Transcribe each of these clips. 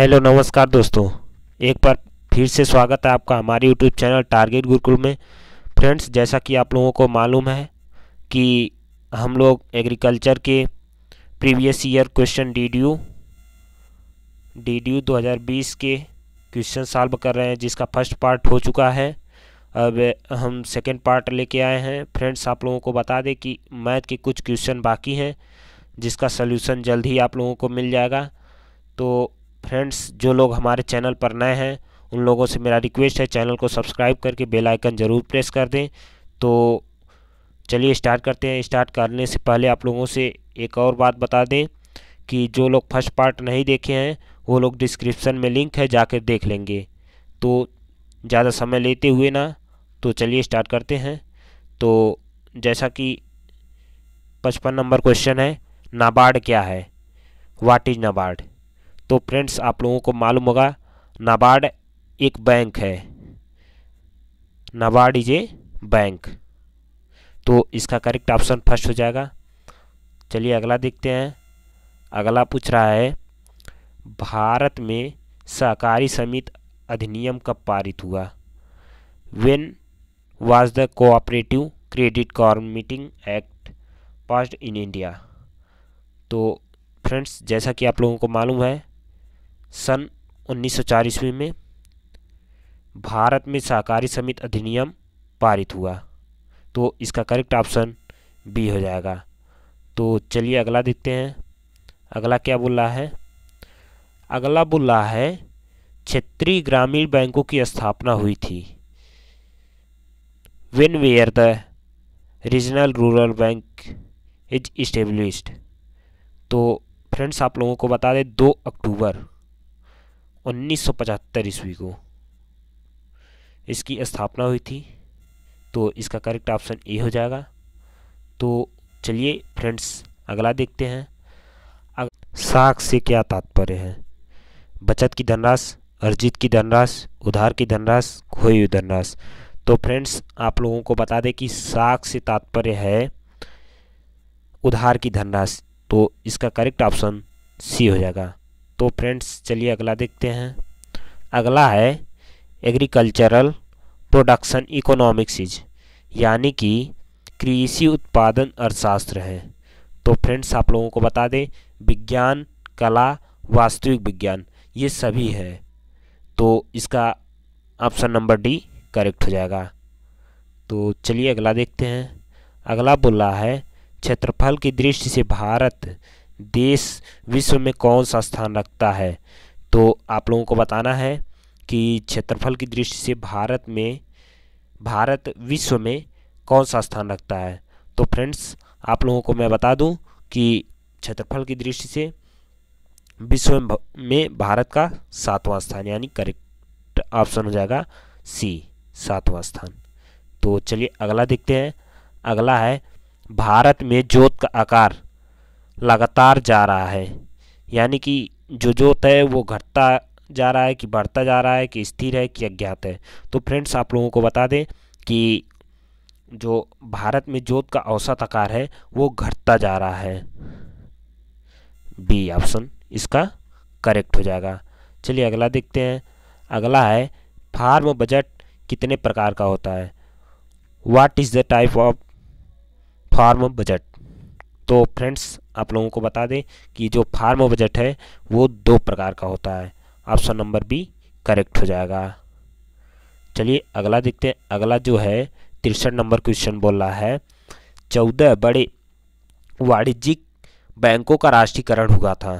hello नमस्कार दोस्तों एक बार फिर से स्वागत है आपका हमारे यूट्यूब चैनल टारगेट गुरुकुल में फ्रेंड्स जैसा कि आप लोगों को मालूम है कि हम लोग एग्रीकल्चर के previous year question D DDU 2020 के क्वेश्चन सॉल्व कर रहे हैं जिसका फर्स्ट पार्ट हो चुका है अब हम सेकेंड पार्ट लेके आए हैं फ्रेंड्स आप लोगों को बता दें कि मैथ के कुछ क्वेश्चन बाकी हैं जिसका सोल्यूशन जल्द ही आप लोगों को मिल जाएगा तो फ्रेंड्स जो लोग हमारे चैनल पर नए हैं उन लोगों से मेरा रिक्वेस्ट है चैनल को सब्सक्राइब करके बेल आइकन ज़रूर प्रेस कर दें तो चलिए स्टार्ट करते हैं स्टार्ट करने से पहले आप लोगों से एक और बात बता दें कि जो लोग फर्स्ट पार्ट नहीं देखे हैं वो लोग डिस्क्रिप्शन में लिंक है जाकर देख लेंगे तो ज़्यादा समय लेते हुए ना तो चलिए स्टार्ट करते हैं तो जैसा कि पचपन नंबर क्वेश्चन है नाबार्ड क्या है वाट इज़ नाबार्ड तो फ्रेंड्स आप लोगों को मालूम होगा नाबार्ड एक बैंक है नाबार्ड इज ए बैंक तो इसका करेक्ट ऑप्शन फर्स्ट हो जाएगा चलिए अगला देखते हैं अगला पूछ रहा है भारत में सहकारी समिति अधिनियम कब पारित हुआ when was the cooperative credit corm meeting act passed in India तो फ्रेंड्स जैसा कि आप लोगों को मालूम है सन उन्नीस ईस्वी में भारत में सहकारी समिति अधिनियम पारित हुआ तो इसका करेक्ट ऑप्शन बी हो जाएगा तो चलिए अगला देखते हैं अगला क्या बोल रहा है अगला बोल रहा है क्षेत्रीय ग्रामीण बैंकों की स्थापना हुई थी when were the regional rural bank is established तो फ्रेंड्स आप लोगों को बता दें दो अक्टूबर उन्नीस सौ पचहत्तर ईस्वी को इसकी स्थापना हुई थी तो इसका करेक्ट ऑप्शन ए हो जाएगा तो चलिए फ्रेंड्स अगला देखते हैं साख से क्या तात्पर्य है बचत की धनराशि अर्जित की धनराशि उधार की धनराशि खोई हुई धनराशि तो फ्रेंड्स आप लोगों को बता दें कि साख से तात्पर्य है उधार की धनराशि तो इसका करेक्ट ऑप्शन सी हो जाएगा तो फ्रेंड्स चलिए अगला देखते हैं अगला है एग्रीकल्चरल प्रोडक्शन इकोनॉमिक्सिज यानी कि कृषि उत्पादन अर्थशास्त्र है तो फ्रेंड्स आप लोगों को बता दें विज्ञान कला वास्तविक विज्ञान ये सभी है तो इसका ऑप्शन नंबर डी करेक्ट हो जाएगा तो चलिए अगला देखते हैं अगला बोला है क्षेत्रफल की दृष्टि से भारत देश विश्व में कौन सा स्थान रखता है तो आप लोगों को बताना है कि क्षेत्रफल की दृष्टि से भारत में भारत विश्व में कौन सा स्थान रखता है तो फ्रेंड्स आप लोगों को मैं बता दूं कि क्षेत्रफल की दृष्टि से विश्व में भारत का सातवां स्थान यानी करेक्ट ऑप्शन हो जाएगा सी सातवां स्थान तो चलिए अगला देखते हैं अगला है भारत में जोत का आकार लगातार जा रहा है यानी कि जो जोत है वो घटता जा रहा है कि बढ़ता जा रहा है कि स्थिर है कि अज्ञात है तो फ्रेंड्स आप लोगों को बता दें कि जो भारत में जोत का औसत आकार है वो घटता जा रहा है बी ऑप्शन इसका करेक्ट हो जाएगा चलिए अगला देखते हैं अगला है फार्म बजट कितने प्रकार का होता है what is the type of farm budget तो फ्रेंड्स आप लोगों को बता दें कि जो फार्म बजट है वो दो प्रकार का होता है ऑप्शन नंबर बी करेक्ट हो जाएगा चलिए अगला देखते हैं अगला जो है तिरसठ नंबर क्वेश्चन बोल रहा है चौदह बड़े वाणिज्यिक बैंकों का राष्ट्रीयकरण हुआ था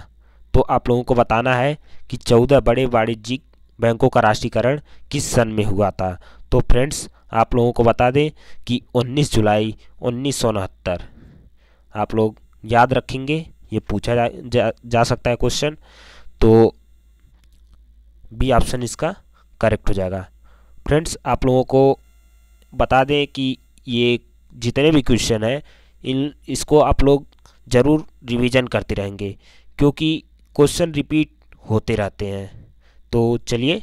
तो आप लोगों को बताना है कि चौदह बड़े वाणिज्यिक बैंकों का राष्ट्रीयकरण किस सन में हुआ था तो फ्रेंड्स आप लोगों को बता दें कि 19 जुलाई उन्नीस आप लोग याद रखेंगे ये पूछा जा, जा, जा सकता है क्वेश्चन तो बी ऑप्शन इसका करेक्ट हो जाएगा फ्रेंड्स आप लोगों को बता दें कि ये जितने भी क्वेश्चन हैं इन इसको आप लोग ज़रूर रिवीजन करते रहेंगे क्योंकि क्वेश्चन रिपीट होते रहते हैं तो चलिए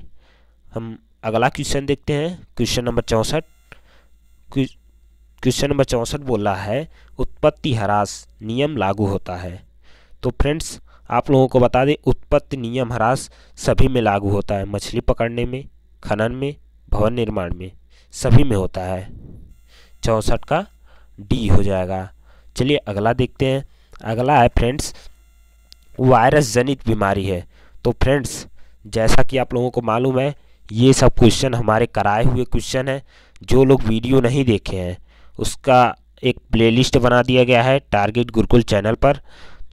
हम अगला क्वेश्चन देखते हैं क्वेश्चन नंबर चौंसठ क्वेश्चन नंबर चौंसठ बोला है उत्पत्ति हरास नियम लागू होता है तो फ्रेंड्स आप लोगों को बता दें उत्पत्ति नियम हरास सभी में लागू होता है मछली पकड़ने में खनन में भवन निर्माण में सभी में होता है चौंसठ का डी हो जाएगा चलिए अगला देखते हैं अगला है फ्रेंड्स वायरस जनित बीमारी है तो फ्रेंड्स जैसा कि आप लोगों को मालूम है ये सब क्वेश्चन हमारे कराए हुए क्वेश्चन हैं जो लोग वीडियो नहीं देखे हैं उसका एक प्लेलिस्ट बना दिया गया है टारगेट गुरुकुल चैनल पर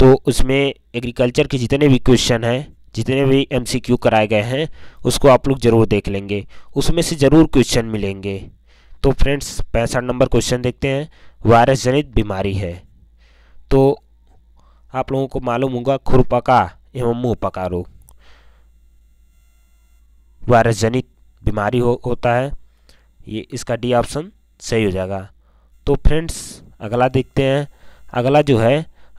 तो उसमें एग्रीकल्चर के जितने भी क्वेश्चन हैं जितने भी एमसीक्यू कराए गए हैं उसको आप लोग ज़रूर देख लेंगे उसमें से ज़रूर क्वेश्चन मिलेंगे तो फ्रेंड्स पैंसठ नंबर क्वेश्चन देखते हैं वायरस जनित बीमारी है तो आप लोगों को मालूम होगा खुरपका एवं मुँह पका रोग वायरस जनित बीमारी हो, होता है ये इसका डी ऑप्शन सही हो जाएगा तो फ्रेंड्स अगला देखते हैं अगला जो है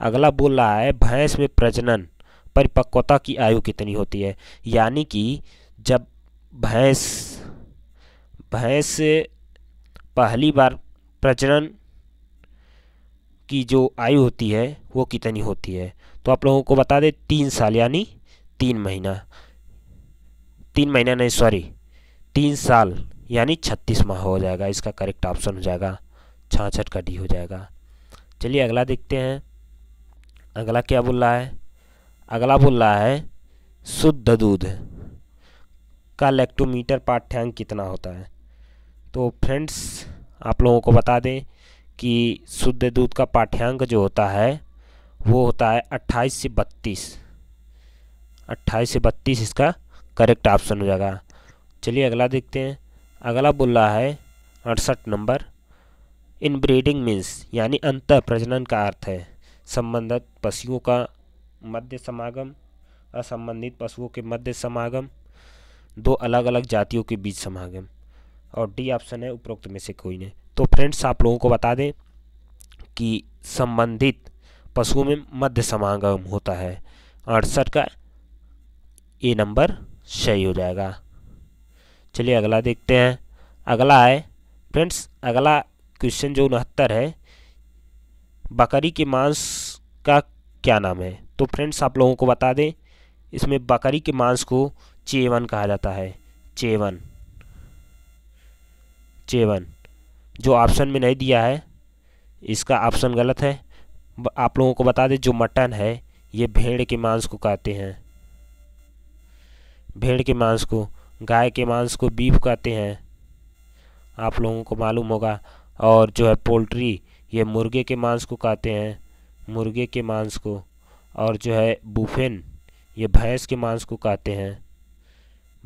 अगला बोल रहा है भैंस में प्रजनन परिपक्वता की आयु कितनी होती है यानी कि जब भैंस भैंस पहली बार प्रजनन की जो आयु होती है वो कितनी होती है तो आप लोगों को बता दें तीन साल यानी तीन महीना तीन महीना नहीं सॉरी तीन साल यानी छत्तीस माह हो जाएगा इसका करेक्ट ऑप्शन हो जाएगा छाछठ का डी हो जाएगा चलिए अगला देखते हैं अगला क्या बोल रहा है अगला बोल रहा है शुद्ध दूध का लेक्टोमीटर पाठ्यांक कितना होता है तो फ्रेंड्स आप लोगों को बता दें कि शुद्ध दूध का पाठ्यांक जो होता है वो होता है अट्ठाईस से बत्तीस अट्ठाईस से बत्तीस इसका करेक्ट ऑप्शन हो जाएगा चलिए अगला देखते हैं अगला बोल रहा है अड़सठ नंबर इन ब्रीडिंग मीन्स यानी अंत प्रजनन का अर्थ है संबंधित पशुओं का मध्य समागम असंबंधित पशुओं के मध्य समागम दो अलग अलग जातियों के बीच समागम और डी ऑप्शन है उपरोक्त में से कोई नहीं तो फ्रेंड्स आप लोगों को बता दें कि संबंधित पशुओं में मध्य समागम होता है अड़सठ का ए नंबर सही हो जाएगा चलिए अगला देखते हैं अगला है फ्रेंड्स अगला क्वेश्चन जो उनहत्तर है बकरी के मांस का क्या नाम है तो फ्रेंड्स आप लोगों को बता दें इसमें बकरी के मांस को चेवन कहा जाता है चेवन चेवन जो ऑप्शन में नहीं दिया है इसका ऑप्शन गलत है आप लोगों को बता दें जो मटन है ये भेड़ के मांस को कहते हैं भेड़ के मांस को गाय के मांस को बीफ कहते हैं आप लोगों को मालूम होगा और जो है पोल्ट्री ये मुर्गे के मांस को खाते हैं मुर्गे के मांस को और जो है बुफेन ये भैंस के मांस को खाते हैं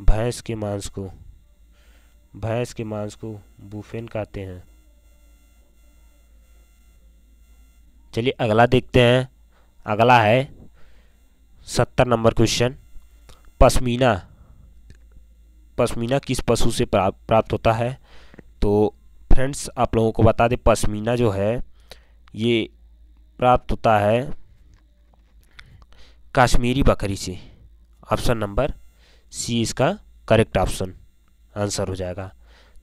भैंस के मांस को भैंस के मांस को बुफेन खाते हैं चलिए अगला देखते हैं अगला है सत्तर नंबर क्वेश्चन पश्मीना पश्मीना किस पशु से प्राप्त होता है तो फ्रेंड्स आप लोगों को बता दें पश्मीना जो है ये प्राप्त होता है कश्मीरी बकरी से ऑप्शन नंबर सी इसका करेक्ट ऑप्शन आंसर हो जाएगा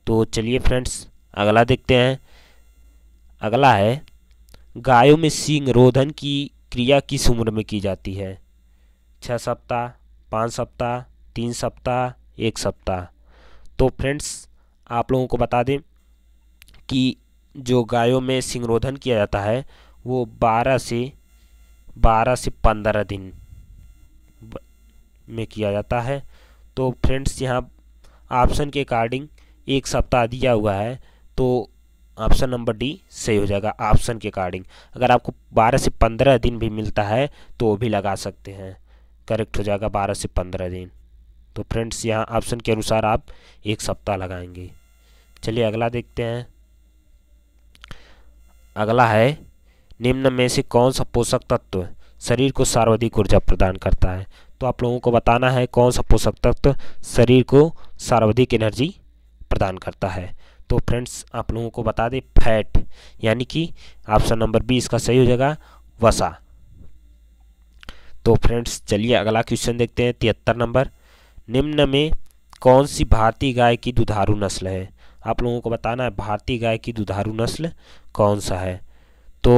तो चलिए फ्रेंड्स अगला देखते हैं अगला है गायों में सींग रोधन की क्रिया किस उम्र में की जाती है छः सप्ताह पाँच सप्ताह तीन सप्ताह एक सप्ताह तो फ्रेंड्स आप लोगों को बता दें कि जो गायों में सिंगरोधन किया जाता है वो बारह से बारह से पंद्रह दिन में किया जाता है तो फ्रेंड्स यहाँ ऑप्शन के अकॉर्डिंग एक सप्ताह दिया हुआ है तो ऑप्शन नंबर डी सही हो जाएगा ऑप्शन के अकॉर्डिंग अगर आपको 12 से 15 दिन भी मिलता है तो वो भी लगा सकते हैं करेक्ट हो जाएगा 12 से 15 दिन तो फ्रेंड्स यहाँ ऑप्शन के अनुसार आप एक सप्ताह लगाएंगे चलिए अगला देखते हैं अगला है निम्न में से कौन सा पोषक तत्व शरीर को सर्वाधिक ऊर्जा प्रदान करता है तो आप लोगों को बताना है कौन सा पोषक तत्व शरीर को सर्वाधिक एनर्जी प्रदान करता है तो फ्रेंड्स आप लोगों को बता दें फैट यानी कि ऑप्शन नंबर बी इसका सही हो जाएगा वसा तो फ्रेंड्स चलिए अगला क्वेश्चन देखते हैं तिहत्तर नंबर निम्न में कौन सी भारतीय गाय की दुधारू नस्ल है आप लोगों को बताना है भारतीय गाय की दुधारू नस्ल कौन सा है तो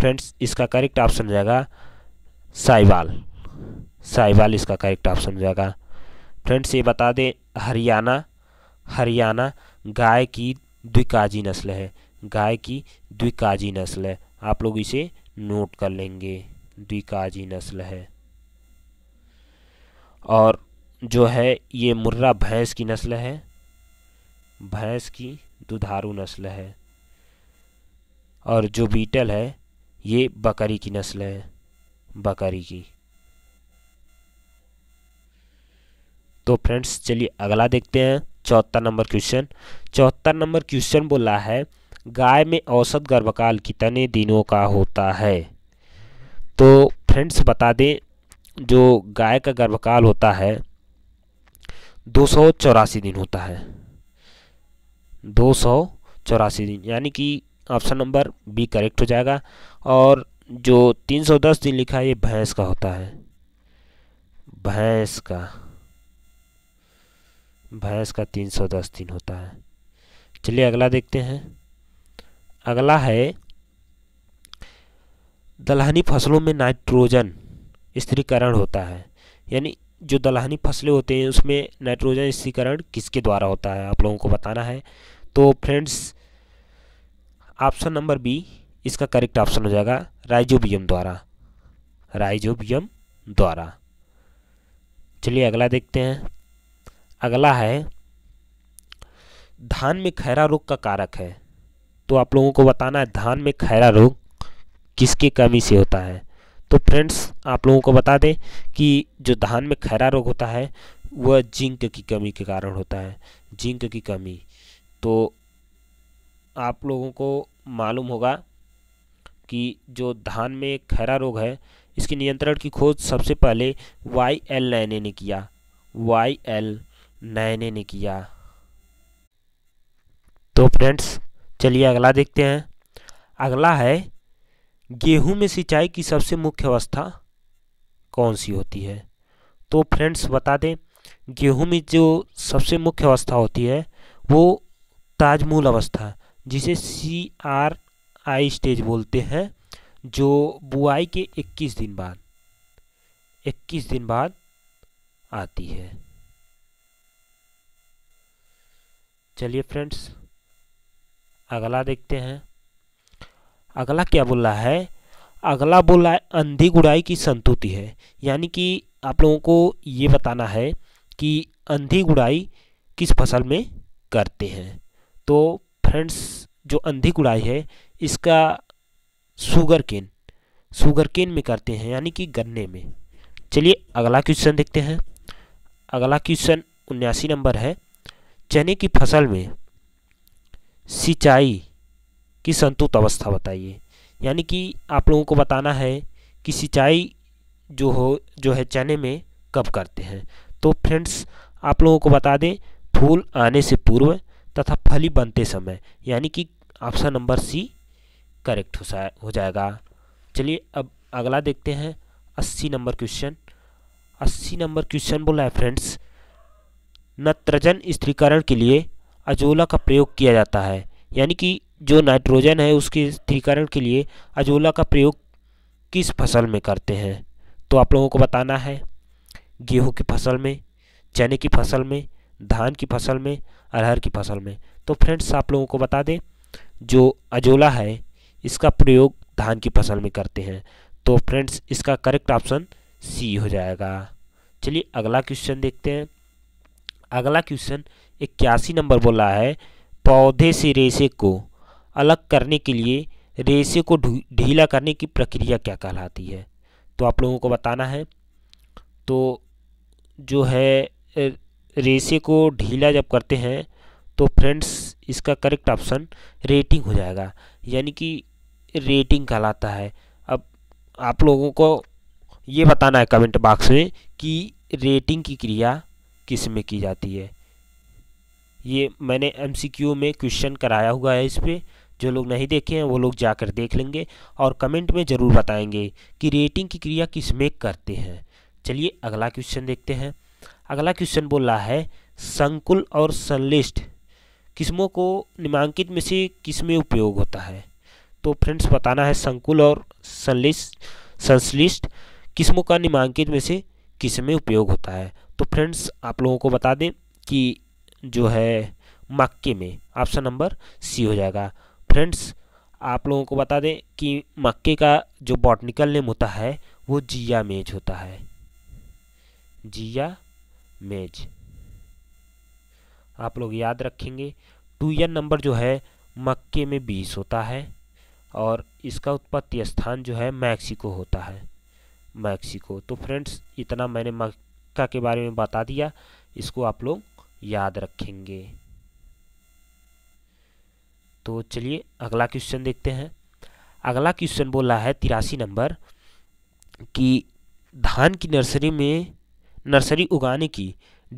फ्रेंड्स इसका करेक्ट ऑप्शन हो जाएगा साहिवाल साहिवाल इसका करेक्ट ऑप्शन हो जाएगा फ्रेंड्स ये बता दें हरियाणा हरियाणा गाय की द्विकाजी नस्ल है गाय की द्विकाजी नस्ल है आप लोग इसे नोट कर लेंगे द्विकाजी नस्ल है और जो है ये मुर्रा भैंस की नस्ल है भैंस की दुधारू नस्ल है और जो बीटल है ये बकरी की नस्ल है बकरी की तो फ्रेंड्स चलिए अगला देखते हैं चौहत्तर नंबर क्वेश्चन चौहत्तर नंबर क्वेश्चन बोला है गाय में औसत गर्भकाल कितने दिनों का होता है तो फ्रेंड्स बता दें जो गाय का गर्भकाल होता है दो दिन होता है दो सौ चौरासी दिन यानी कि ऑप्शन नंबर बी करेक्ट हो जाएगा और जो तीन सौ दस दिन लिखा है ये भैंस का होता है भैंस का भैंस का तीन सौ दस दिन होता है चलिए अगला देखते हैं अगला है दलहनी फसलों में नाइट्रोजन स्थिरीकरण होता है यानी जो दलहनी फसलें होते हैं उसमें नाइट्रोजन स्थिरीकरण किसके द्वारा होता है आप लोगों को बताना है तो फ्रेंड्स ऑप्शन नंबर बी इसका करेक्ट ऑप्शन हो जाएगा राइजोबियम द्वारा राइजोबियम द्वारा चलिए अगला देखते हैं अगला है धान में खैरा रोग का कारक है तो आप लोगों को बताना है धान में खैरा रोग किसके कमी से होता है तो फ्रेंड्स आप लोगों को बता दें कि जो धान में खैरा रोग होता है वह जिंक की कमी के कारण होता है जिंक की कमी तो आप लोगों को मालूम होगा कि जो धान में खैरा रोग है इसके नियंत्रण की खोज सबसे पहले वाई एल नैने ने किया वाई एल नैने ने किया तो फ्रेंड्स चलिए अगला देखते हैं अगला है गेहूं में सिंचाई की सबसे मुख्य अवस्था कौन सी होती है तो फ्रेंड्स बता दें गेहूं में जो सबसे मुख्य अवस्था होती है वो ताजमूल अवस्था जिसे सी आर आई स्टेज बोलते हैं जो बुआई के 21 दिन बाद 21 दिन बाद आती है चलिए फ्रेंड्स अगला देखते हैं अगला क्या बोल रहा है अगला बोल रहा है अंधी गुड़ाई की संतुति है यानी कि आप लोगों को ये बताना है कि अंधी गुड़ाई किस फसल में करते हैं तो फ्रेंड्स जो अंधी गुड़ाई है इसका शुगर केन शुगर केन में करते हैं यानी कि गन्ने में चलिए अगला क्वेश्चन देखते हैं अगला क्वेश्चन उन्यासी नंबर है चने की फसल में सिंचाई की संतुत अवस्था बताइए यानी कि आप लोगों को बताना है कि सिंचाई जो हो जो है चने में कब करते हैं तो फ्रेंड्स आप लोगों को बता दें फूल आने से पूर्व तथा फली बनते समय यानी कि ऑप्शन नंबर सी करेक्ट हो हो जाएगा चलिए अब अगला देखते हैं अस्सी नंबर क्वेश्चन अस्सी नंबर क्वेश्चन बोला है फ्रेंड्स नत्रजन स्त्रीकरण के लिए अजोला का प्रयोग किया जाता है यानी कि जो नाइट्रोजन है उसके स्थिरीकरण के लिए अजोला का प्रयोग किस फसल में करते हैं तो आप लोगों को बताना है गेहूं की फसल में चने की फसल में धान की फसल में अरहर की फसल में तो फ्रेंड्स आप लोगों को बता दें जो अजोला है इसका प्रयोग धान की फसल में करते हैं तो फ्रेंड्स इसका करेक्ट ऑप्शन सी हो जाएगा चलिए अगला क्वेश्चन देखते हैं अगला क्वेश्चन इक्यासी नंबर बोला है पौधे से रेशे को अलग करने के लिए रेशे को ढीला करने की प्रक्रिया क्या कहलाती है तो आप लोगों को बताना है तो जो है रेशे को ढीला जब करते हैं तो फ्रेंड्स इसका करेक्ट ऑप्शन रेटिंग हो जाएगा यानी कि रेटिंग कहलाता है अब आप लोगों को ये बताना है कमेंट बॉक्स में कि रेटिंग की क्रिया किस में की जाती है ये मैंने एमसीक्यू में क्वेश्चन कराया हुआ है इस पर जो लोग नहीं देखे हैं वो लोग जाकर देख लेंगे और कमेंट में ज़रूर बताएंगे कि रेटिंग की क्रिया किस में करते हैं चलिए अगला क्वेश्चन देखते हैं अगला क्वेश्चन बोल रहा है संकुल और संलिष्ट किस्मों को निमांकित में से किस में उपयोग होता है तो फ्रेंड्स बताना है संकुल और संलिष्ट संश्लिष्ट किस्मों का निमांकित में से किस में उपयोग होता है तो फ्रेंड्स आप लोगों को बता दें कि जो है मक्के में ऑप्शन नंबर सी हो जाएगा फ्रेंड्स आप लोगों को बता दें कि मक्के का जो बॉटनिकल नेम होता है वो जिया मेज होता है जिया मेज आप लोग याद रखेंगे टू ईयर नंबर जो है मक्के में बीस होता है और इसका उत्पत्ति स्थान जो है मैक्सिको होता है मैक्सिको तो फ्रेंड्स इतना मैंने मक्का के बारे में बता दिया इसको आप लोग याद रखेंगे तो चलिए अगला क्वेश्चन देखते हैं अगला क्वेश्चन बोला है तिरासी नंबर कि धान की नर्सरी में नर्सरी उगाने की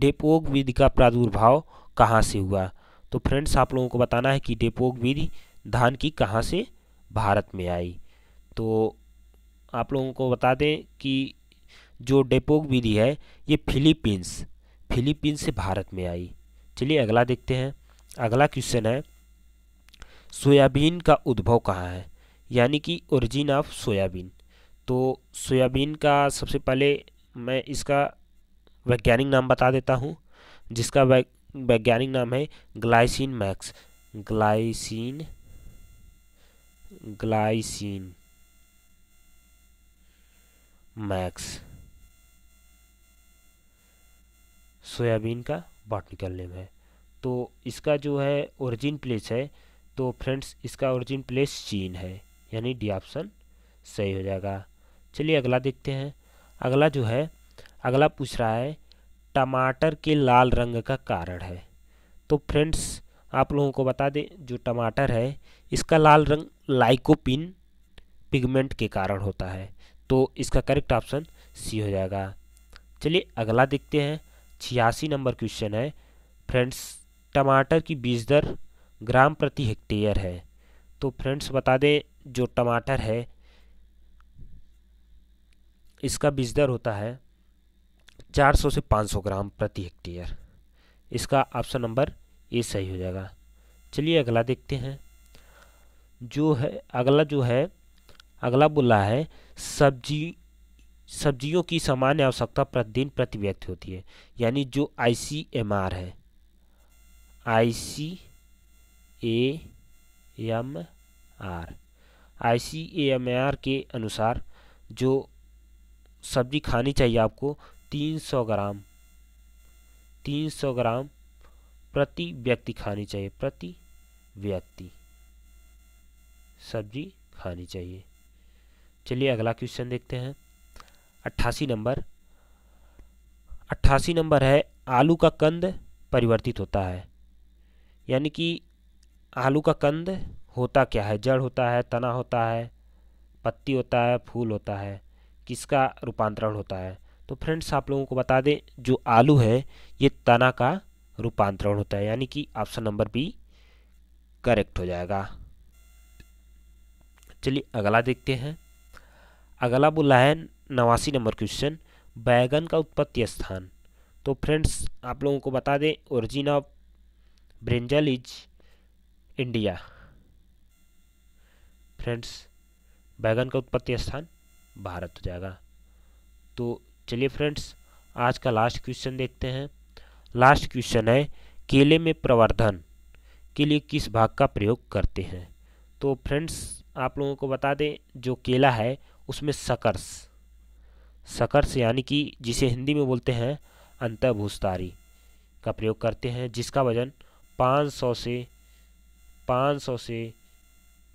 डेपोग विधि का प्रादुर्भाव कहाँ से हुआ तो फ्रेंड्स आप लोगों को बताना है कि डेपोग विधि धान की कहाँ से भारत में आई तो आप लोगों को बता दें कि जो डेपोग विधि है ये फिलीपींस फिलीपींस से भारत में आई चलिए अगला देखते हैं अगला क्वेश्चन है सोयाबीन का उद्भव कहाँ है यानी कि ओरिजिन ऑफ सोयाबीन तो सोयाबीन का सबसे पहले मैं इसका वैज्ञानिक नाम बता देता हूँ जिसका वैज्ञानिक नाम है Glycine max Glycine Glycine max soybean का बॉटनिकल नेम है तो इसका जो है ओरिजिन प्लेस है तो फ्रेंड्स इसका ओरिजिन प्लेस चीन है यानी डी ऑप्शन सही हो जाएगा चलिए अगला देखते हैं अगला जो है अगला पूछ रहा है टमाटर के लाल रंग का कारण है तो फ्रेंड्स आप लोगों को बता दें जो टमाटर है इसका लाल रंग लाइकोपिन पिगमेंट के कारण होता है तो इसका करेक्ट ऑप्शन सी हो जाएगा चलिए अगला देखते हैं छियासी नंबर क्वेश्चन है फ्रेंड्स टमाटर की बीज दर ग्राम प्रति हेक्टेयर है तो फ्रेंड्स बता दें जो टमाटर है इसका बीज दर होता है 400 से 500 ग्राम प्रति हेक्टेयर इसका ऑप्शन नंबर ए सही हो जाएगा चलिए अगला देखते हैं जो है अगला जो है अगला बोला है सब्जी सब्जियों की सामान्य आवश्यकता प्रतिदिन प्रति व्यक्ति होती है यानी जो आईसीएमआर है I C A M R I C A M R के अनुसार जो सब्जी खानी चाहिए आपको 300 ग्राम 300 ग्राम प्रति व्यक्ति खानी चाहिए प्रति व्यक्ति सब्जी खानी चाहिए चलिए अगला क्वेश्चन देखते हैं अट्ठासी नंबर अट्ठासी नंबर है आलू का कंद परिवर्तित होता है यानी कि आलू का कंद होता क्या है जड़ होता है तना होता है पत्ती होता है फूल होता है किसका रूपांतरण होता है तो फ्रेंड्स आप लोगों को बता दें जो आलू है ये तना का रूपांतरण होता है यानी कि ऑप्शन नंबर बी करेक्ट हो जाएगा चलिए अगला देखते हैं अगला बोला है नवासी नंबर क्वेश्चन बैगन का उत्पत्ति स्थान तो फ्रेंड्स आप लोगों को बता दें origin of brinjal is India friends बैगन का उत्पत्ति स्थान भारत हो जाएगा तो चलिए फ्रेंड्स आज का लास्ट क्वेश्चन देखते हैं लास्ट क्वेश्चन है केले में प्रवर्धन के लिए किस भाग का प्रयोग करते हैं तो फ्रेंड्स आप लोगों को बता दें जो केला है उसमें सकर्स सकर्स यानी कि जिसे हिंदी में बोलते हैं अंतभूस्तारी का प्रयोग करते हैं जिसका वजन 500 से पाँच सौ से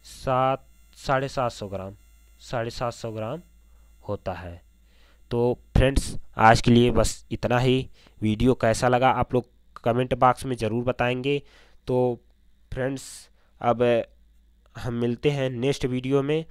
सात साढ़े सात सौ ग्राम साढ़े सात सौ ग्राम होता है तो फ्रेंड्स आज के लिए बस इतना ही वीडियो कैसा लगा आप लोग कमेंट बॉक्स में ज़रूर बताएंगे तो फ्रेंड्स अब हम मिलते हैं नेक्स्ट वीडियो में